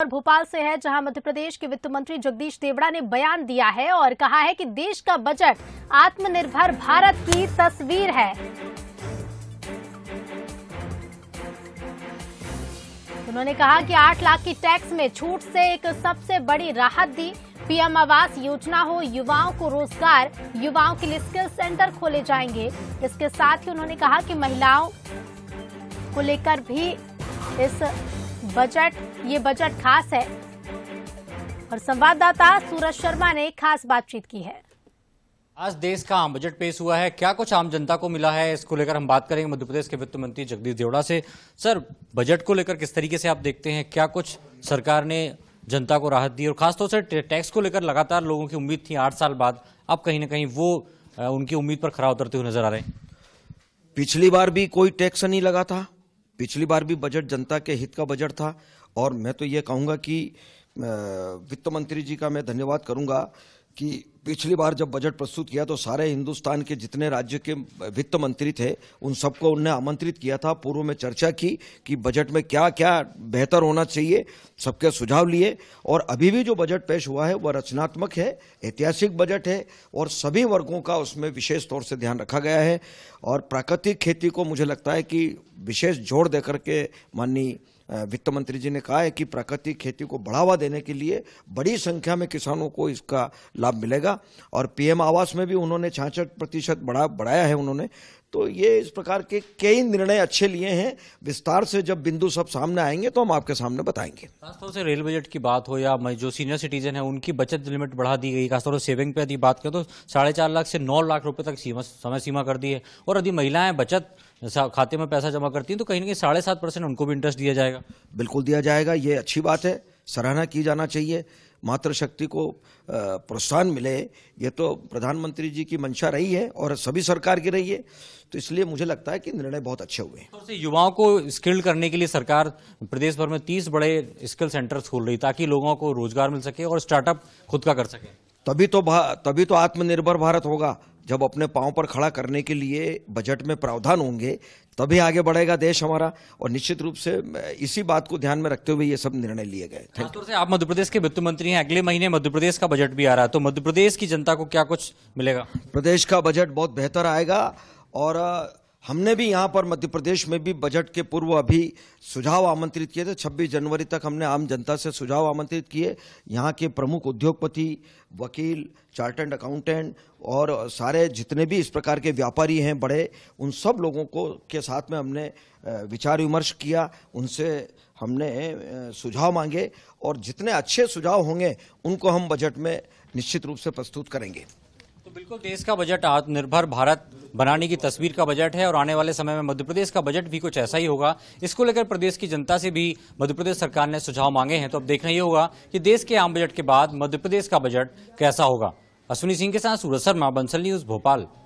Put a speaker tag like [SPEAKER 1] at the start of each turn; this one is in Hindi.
[SPEAKER 1] और भोपाल से है जहां मध्य प्रदेश के वित्त मंत्री जगदीश देवड़ा ने बयान दिया है और कहा है कि देश का बजट आत्मनिर्भर भारत की तस्वीर है उन्होंने कहा कि 8 लाख की टैक्स में छूट से एक सबसे बड़ी राहत दी पीएम आवास योजना हो युवाओं को रोजगार युवाओं के लिए स्किल सेंटर खोले जाएंगे इसके साथ ही उन्होंने कहा कि महिलाओं को लेकर भी इस बजट ये बजट खास है और संवाददाता सूरज शर्मा ने खास बातचीत की है
[SPEAKER 2] आज देश का आम बजट पेश हुआ है क्या कुछ आम जनता को मिला है इसको लेकर हम बात करेंगे मध्य प्रदेश के वित्त मंत्री जगदीश देवड़ा से सर बजट को लेकर किस तरीके से आप देखते हैं क्या कुछ सरकार ने जनता को राहत दी और खासतौर से टैक्स को लेकर लगातार लोगों की उम्मीद थी आठ साल बाद अब
[SPEAKER 3] कहीं ना कहीं वो उनकी उम्मीद पर खरा उतरते हुए नजर आ रहे हैं पिछली बार भी कोई टैक्स नहीं लगा था पिछली बार भी बजट जनता के हित का बजट था और मैं तो ये कहूँगा कि वित्त मंत्री जी का मैं धन्यवाद करूँगा कि पिछली बार जब बजट प्रस्तुत किया तो सारे हिंदुस्तान के जितने राज्य के वित्त मंत्री थे उन सबको उनने आमंत्रित किया था पूर्व में चर्चा की कि बजट में क्या क्या बेहतर होना चाहिए सबके सुझाव लिए और अभी भी जो बजट पेश हुआ है वह रचनात्मक है ऐतिहासिक बजट है और सभी वर्गों का उसमें विशेष तौर से ध्यान रखा गया है और प्राकृतिक खेती को मुझे लगता है कि विशेष जोर देकर के माननीय वित्त मंत्री जी ने कहा है कि प्राकृतिक खेती को बढ़ावा देने के लिए बड़ी संख्या में किसानों को इसका लाभ मिलेगा और पीएम आवास में भी उन्होंने छाछठ प्रतिशत बढ़ा बढ़ाया है उन्होंने तो ये इस प्रकार के कई निर्णय अच्छे लिए हैं विस्तार से जब बिंदु सब सामने आएंगे तो हम आपके सामने बताएंगे
[SPEAKER 2] खासतौर से रेल बजट की बात हो या जो सीनियर सिटीजन है उनकी बचत लिमिट बढ़ा दी गई खासतौर से सेविंग पे यदि बात करें तो साढ़े चार लाख से नौ लाख रुपए तक सीमा समय सीमा कर दी है और यदि महिलाएं बचत खाते में पैसा जमा करती हैं तो कहीं ना कहीं साढ़े सात परसेंट उनको भी इंटरेस्ट दिया जाएगा
[SPEAKER 3] बिल्कुल दिया जाएगा ये अच्छी बात है सराहना की जाना चाहिए मातृशक्ति को प्रोत्साहन मिले ये तो प्रधानमंत्री जी की मंशा रही है और सभी सरकार की रही है तो इसलिए मुझे लगता है कि निर्णय बहुत अच्छे हुए हैं
[SPEAKER 2] तो युवाओं को स्किल्ड करने के लिए सरकार प्रदेश भर में तीस बड़े स्किल सेंटर
[SPEAKER 3] खोल रही ताकि लोगों को रोजगार मिल सके और स्टार्टअप खुद का कर सके तभी तो तभी तो आत्मनिर्भर भारत होगा जब अपने पांव पर खड़ा करने के लिए बजट में प्रावधान होंगे तभी आगे बढ़ेगा देश हमारा और निश्चित रूप से इसी बात को ध्यान में रखते हुए ये सब निर्णय लिए गए
[SPEAKER 2] खासतौर से आप मध्य प्रदेश के वित्त मंत्री हैं अगले महीने मध्य प्रदेश का बजट भी आ रहा है तो मध्य प्रदेश की जनता को क्या कुछ
[SPEAKER 3] मिलेगा प्रदेश का बजट बहुत बेहतर आएगा और हमने भी यहाँ पर मध्य प्रदेश में भी बजट के पूर्व अभी सुझाव आमंत्रित किए थे 26 जनवरी तक हमने आम जनता से सुझाव आमंत्रित किए यहाँ के प्रमुख उद्योगपति वकील चार्टर्ड अकाउंटेंट और सारे जितने भी इस प्रकार के व्यापारी हैं बड़े उन सब लोगों को के साथ में हमने विचार विमर्श किया उनसे हमने सुझाव मांगे और जितने अच्छे सुझाव होंगे उनको हम बजट में निश्चित रूप से प्रस्तुत करेंगे
[SPEAKER 2] तो बिल्कुल देश का बजट आत्मनिर्भर भारत बनाने की तस्वीर का बजट है और आने वाले समय में मध्य प्रदेश का बजट भी कुछ ऐसा ही होगा इसको लेकर प्रदेश की जनता से भी मध्य प्रदेश सरकार ने सुझाव मांगे हैं तो अब देखना ही होगा कि देश के आम बजट के बाद मध्य प्रदेश का बजट कैसा होगा अश्विनी सिंह के साथ सूरज शर्मा बंसल न्यूज भोपाल